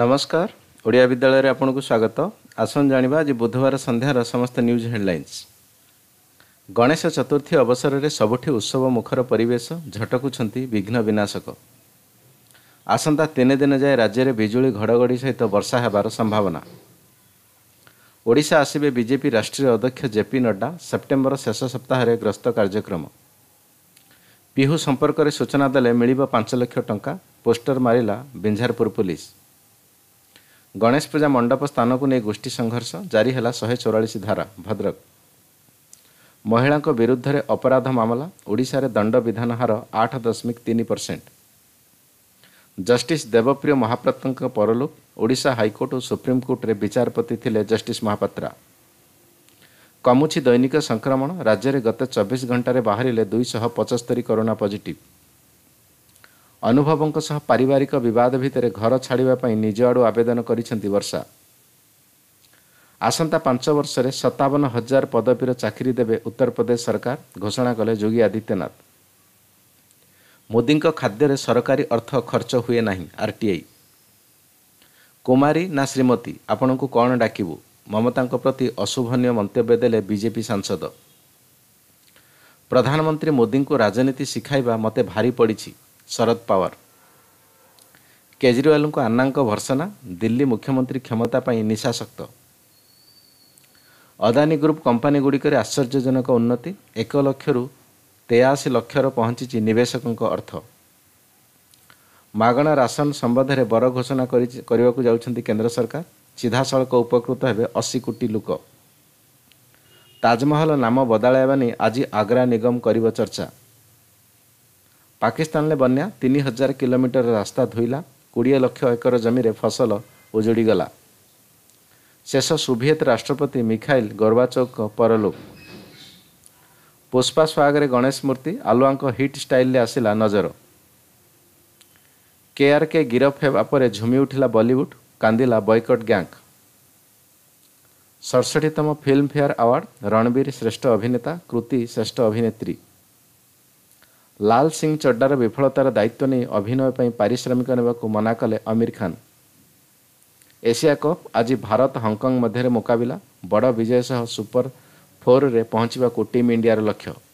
ନମସ୍କାର ଓଡ଼ିଆ ବିଦ୍ୟାଳୟରେ ଆପଣଙ୍କୁ ସ୍ୱାଗତ ଆସନ୍ତୁ ଜାଣିବା ଆଜି ବୁଧବାର ସନ୍ଧ୍ୟାର ସମସ୍ତ ନ୍ୟୁଜ୍ ହେଡ଼ଲାଇନ୍ସ ଗଣେଶ ଚତୁର୍ଥୀ ଅବସରରେ ସବୁଠି ଉତ୍ସବ ମୁଖର ପରିବେଶ ଝଟକୁଛନ୍ତି ବିଘ୍ନ ବିନାଶକ ଆସନ୍ତା ତିନି ଦିନ ଯାଏ ରାଜ୍ୟରେ ବିଜୁଳି ଘଡ଼ଘଡ଼ି ସହିତ ବର୍ଷା ହେବାର ସମ୍ଭାବନା ଓଡ଼ିଶା ଆସିବେ ବିଜେପି ରାଷ୍ଟ୍ରୀୟ ଅଧ୍ୟକ୍ଷ ଜେପି ନଡ୍ଡା ସେପ୍ଟେମ୍ବର ଶେଷ ସପ୍ତାହରେ ଗ୍ରସ୍ତ କାର୍ଯ୍ୟକ୍ରମ ପିହୁ ସମ୍ପର୍କରେ ସୂଚନା ଦେଲେ ମିଳିବ ପାଞ୍ଚ ଲକ୍ଷ ଟଙ୍କା ପୋଷ୍ଟର ମାରିଲା ବିଞ୍ଝାରପୁର ପୁଲିସ୍ ଗଣେଶ ପୂଜା ମଣ୍ଡପ ସ୍ଥାନକୁ ନେଇ ଗୋଷ୍ଠୀ ସଂଘର୍ଷ ଜାରି ହେଲା ଶହେ ଚଉରାଳିଶ ଧାରା ଭଦ୍ରକ ମହିଳାଙ୍କ ବିରୁଦ୍ଧରେ ଅପରାଧ ମାମଲା ଓଡ଼ିଶାରେ ଦଣ୍ଡବିଧାନ ହାର ଆଠ ଦଶମିକ ତିନି ପରସେଣ୍ଟ ଜଷ୍ଟିସ୍ ଦେବପ୍ରିୟ ମହାପାତ୍ରଙ୍କ ପରଲୋକ ଓଡ଼ିଶା ହାଇକୋର୍ଟ ଓ ସୁପ୍ରିମକୋର୍ଟରେ ବିଚାରପତି ଥିଲେ ଜଷ୍ଟିସ୍ ମହାପାତ୍ରା କମୁଛି ଦୈନିକ ସଂକ୍ରମଣ ରାଜ୍ୟରେ ଗତ ଚବିଶ ଘଣ୍ଟାରେ ବାହାରିଲେ ଦୁଇଶହ ପଞ୍ଚସ୍ତରୀ କରୋନା ପଜିଟିଭ୍ ଅନୁଭବଙ୍କ ସହ ପାରିବାରିକ ବିବାଦ ଭିତରେ ଘର ଛାଡ଼ିବା ପାଇଁ ନିଜ ଆଡ଼ୁ ଆବେଦନ କରିଛନ୍ତି ବର୍ଷା ଆସନ୍ତା ପାଞ୍ଚ ବର୍ଷରେ ସତାବନ ହଜାର ପଦବୀର ଚାକିରି ଦେବେ ଉତ୍ତରପ୍ରଦେଶ ସରକାର ଘୋଷଣା କଲେ ଯୋଗୀ ଆଦିତ୍ୟନାଥ ମୋଦିଙ୍କ ଖାଦ୍ୟରେ ସରକାରୀ ଅର୍ଥ ଖର୍ଚ୍ଚ ହୁଏ ନାହିଁ ଆର୍ଟିଆଇ କୁମାରୀ ନା ଶ୍ରୀମତୀ ଆପଣଙ୍କୁ କ'ଣ ଡାକିବୁ ମମତାଙ୍କ ପ୍ରତି ଅଶୁଭନୀୟ ମନ୍ତବ୍ୟ ଦେଲେ ବିଜେପି ସାଂସଦ ପ୍ରଧାନମନ୍ତ୍ରୀ ମୋଦିଙ୍କୁ ରାଜନୀତି ଶିଖାଇବା ମୋତେ ଭାରି ପଡ଼ିଛି ଶରଦ ପାୱାର କେଜରିୱାଲଙ୍କୁ ଆନ୍ନାଙ୍କ ଭର୍ସନା ଦିଲ୍ଲୀ ମୁଖ୍ୟମନ୍ତ୍ରୀ କ୍ଷମତା ପାଇଁ ନିଶାସକ୍ତ ଅଦାନୀ ଗ୍ରୁପ୍ କମ୍ପାନୀଗୁଡ଼ିକରେ ଆଶ୍ଚର୍ଯ୍ୟଜନକ ଉନ୍ନତି ଏକ ଲକ୍ଷରୁ ତେୟାଅଶୀ ଲକ୍ଷର ପହଞ୍ଚିଛି ନିବେଶକଙ୍କ ଅର୍ଥ ମାଗଣା ରାସନ ସମ୍ବନ୍ଧରେ ବର ଘୋଷଣା କରିବାକୁ ଯାଉଛନ୍ତି କେନ୍ଦ୍ର ସରକାର ସିଧାସଳଖ ଉପକୃତ ହେବେ ଅଶୀ କୋଟି ଲୋକ ତାଜମହଲ ନାମ ବଦଳାଇବା ନେଇ ଆଜି ଆଗ୍ରା ନିଗମ କରିବ ଚର୍ଚ୍ଚା ପାକିସ୍ତାନରେ ବନ୍ୟା ତିନି ହଜାର କିଲୋମିଟର ରାସ୍ତା ଧୋଇଲା କୋଡ଼ିଏ ଲକ୍ଷ ଏକର ଜମିରେ ଫସଲ ଉଜୁଡ଼ିଗଲା ଶେଷ ସୋଭିଏତ ରାଷ୍ଟ୍ରପତି ମିଖାଇଲ ଗର୍ବାଚୌକ ପରଲୋକ ପୁଷ୍ପା ସ୍ୱାଗରେ ଗଣେଶ ମୂର୍ତ୍ତି ଆଲୁଆଙ୍କ ହିଟ୍ ଷ୍ଟାଇଲରେ ଆସିଲା ନଜର କେଆର୍କେ ଗିରଫ ହେବା ପରେ ଝୁମି ଉଠିଲା ବଲିଉଡ କାନ୍ଦିଲା ବୈକଟ ଗ୍ୟାଙ୍ଗ ସଡ଼ଷଠିତମ ଫିଲ୍ମଫେୟାର ଆୱାର୍ଡ ରଣବୀର ଶ୍ରେଷ୍ଠ ଅଭିନେତା କୃତି ଶ୍ରେଷ୍ଠ ଅଭିନେତ୍ରୀ ଲାଲ ସିଂ ଚଡ୍ଡାର ବିଫଳତାର ଦାୟିତ୍ୱ ନେଇ ଅଭିନୟ ପାଇଁ ପାରିଶ୍ରମିକ ନେବାକୁ ମନା କଲେ ଅମୀର ଖାନ୍ ଏସିଆ କପ୍ ଆଜି ଭାରତ ହଂକଂ ମଧ୍ୟରେ ମୁକାବିଲା ବଡ଼ ବିଜୟ ସହ ସୁପର ଫୋର୍ରେ ପହଞ୍ଚିବାକୁ ଟିମ୍ ଇଣ୍ଡିଆର ଲକ୍ଷ୍ୟ